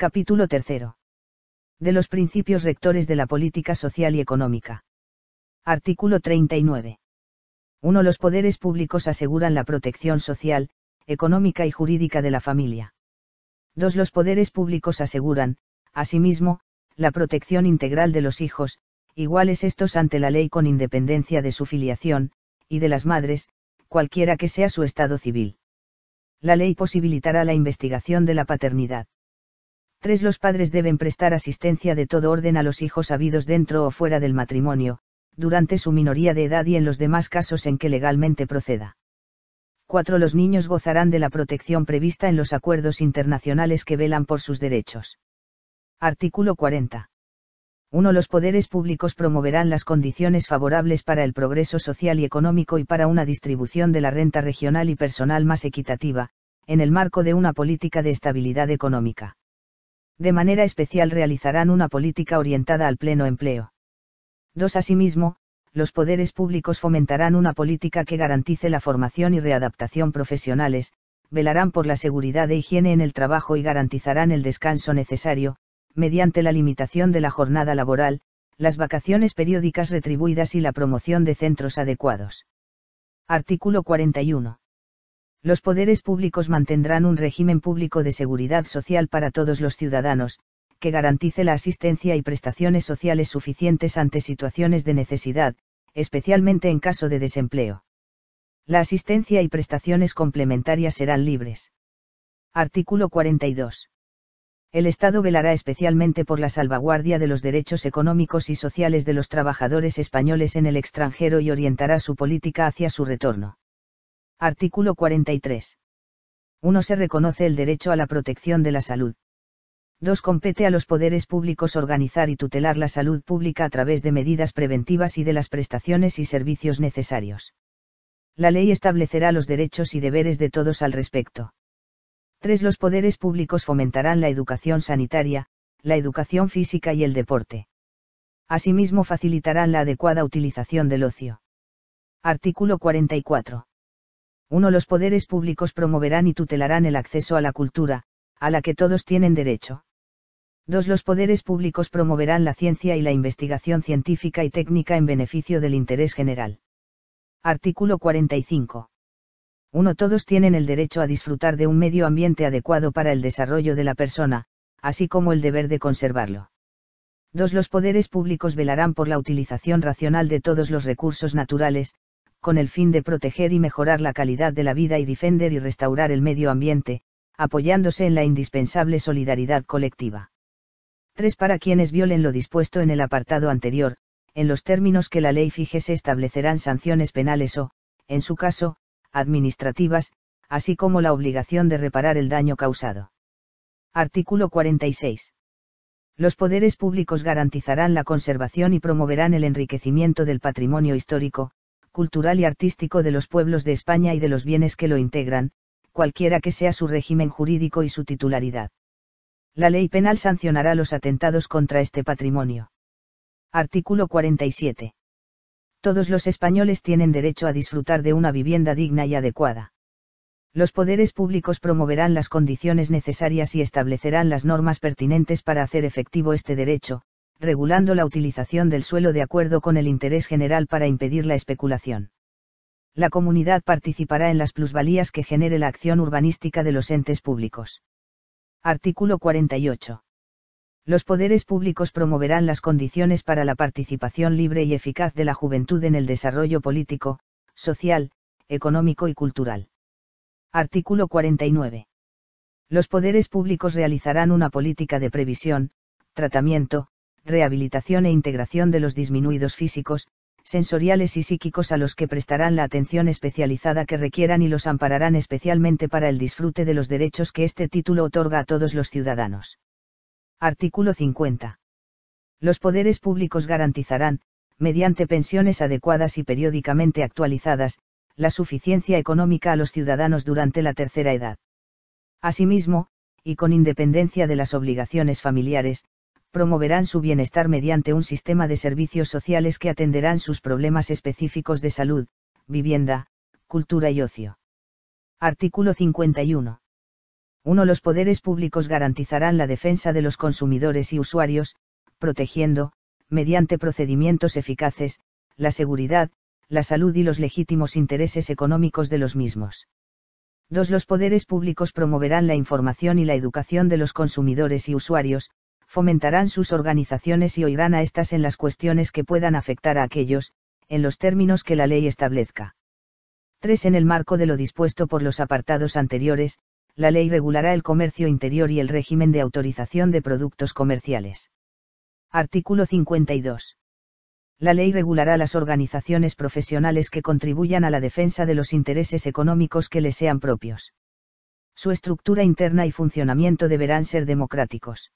Capítulo 3. De los principios rectores de la política social y económica. Artículo 39. 1. Los poderes públicos aseguran la protección social, económica y jurídica de la familia. 2. Los poderes públicos aseguran, asimismo, la protección integral de los hijos, iguales estos ante la ley con independencia de su filiación, y de las madres, cualquiera que sea su estado civil. La ley posibilitará la investigación de la paternidad. 3. Los padres deben prestar asistencia de todo orden a los hijos habidos dentro o fuera del matrimonio, durante su minoría de edad y en los demás casos en que legalmente proceda. 4. Los niños gozarán de la protección prevista en los acuerdos internacionales que velan por sus derechos. Artículo 40. 1. Los poderes públicos promoverán las condiciones favorables para el progreso social y económico y para una distribución de la renta regional y personal más equitativa, en el marco de una política de estabilidad económica de manera especial realizarán una política orientada al pleno empleo. 2. Asimismo, los poderes públicos fomentarán una política que garantice la formación y readaptación profesionales, velarán por la seguridad e higiene en el trabajo y garantizarán el descanso necesario, mediante la limitación de la jornada laboral, las vacaciones periódicas retribuidas y la promoción de centros adecuados. Artículo 41. Los poderes públicos mantendrán un régimen público de seguridad social para todos los ciudadanos, que garantice la asistencia y prestaciones sociales suficientes ante situaciones de necesidad, especialmente en caso de desempleo. La asistencia y prestaciones complementarias serán libres. Artículo 42. El Estado velará especialmente por la salvaguardia de los derechos económicos y sociales de los trabajadores españoles en el extranjero y orientará su política hacia su retorno. Artículo 43. 1. Se reconoce el derecho a la protección de la salud. 2. Compete a los poderes públicos organizar y tutelar la salud pública a través de medidas preventivas y de las prestaciones y servicios necesarios. La ley establecerá los derechos y deberes de todos al respecto. 3. Los poderes públicos fomentarán la educación sanitaria, la educación física y el deporte. Asimismo facilitarán la adecuada utilización del ocio. Artículo 44. 1. Los poderes públicos promoverán y tutelarán el acceso a la cultura, a la que todos tienen derecho. 2. Los poderes públicos promoverán la ciencia y la investigación científica y técnica en beneficio del interés general. Artículo 45. 1. Todos tienen el derecho a disfrutar de un medio ambiente adecuado para el desarrollo de la persona, así como el deber de conservarlo. 2. Los poderes públicos velarán por la utilización racional de todos los recursos naturales, con el fin de proteger y mejorar la calidad de la vida y defender y restaurar el medio ambiente, apoyándose en la indispensable solidaridad colectiva. 3. Para quienes violen lo dispuesto en el apartado anterior, en los términos que la ley fije se establecerán sanciones penales o, en su caso, administrativas, así como la obligación de reparar el daño causado. Artículo 46. Los poderes públicos garantizarán la conservación y promoverán el enriquecimiento del patrimonio histórico, cultural y artístico de los pueblos de España y de los bienes que lo integran, cualquiera que sea su régimen jurídico y su titularidad. La ley penal sancionará los atentados contra este patrimonio. Artículo 47. Todos los españoles tienen derecho a disfrutar de una vivienda digna y adecuada. Los poderes públicos promoverán las condiciones necesarias y establecerán las normas pertinentes para hacer efectivo este derecho, regulando la utilización del suelo de acuerdo con el interés general para impedir la especulación. La comunidad participará en las plusvalías que genere la acción urbanística de los entes públicos. Artículo 48. Los poderes públicos promoverán las condiciones para la participación libre y eficaz de la juventud en el desarrollo político, social, económico y cultural. Artículo 49. Los poderes públicos realizarán una política de previsión, tratamiento, rehabilitación e integración de los disminuidos físicos, sensoriales y psíquicos a los que prestarán la atención especializada que requieran y los ampararán especialmente para el disfrute de los derechos que este título otorga a todos los ciudadanos. Artículo 50. Los poderes públicos garantizarán, mediante pensiones adecuadas y periódicamente actualizadas, la suficiencia económica a los ciudadanos durante la tercera edad. Asimismo, y con independencia de las obligaciones familiares, promoverán su bienestar mediante un sistema de servicios sociales que atenderán sus problemas específicos de salud, vivienda, cultura y ocio. Artículo 51. 1. Los poderes públicos garantizarán la defensa de los consumidores y usuarios, protegiendo, mediante procedimientos eficaces, la seguridad, la salud y los legítimos intereses económicos de los mismos. 2. Los poderes públicos promoverán la información y la educación de los consumidores y usuarios, fomentarán sus organizaciones y oirán a estas en las cuestiones que puedan afectar a aquellos, en los términos que la ley establezca. 3. En el marco de lo dispuesto por los apartados anteriores, la ley regulará el comercio interior y el régimen de autorización de productos comerciales. Artículo 52. La ley regulará las organizaciones profesionales que contribuyan a la defensa de los intereses económicos que les sean propios. Su estructura interna y funcionamiento deberán ser democráticos.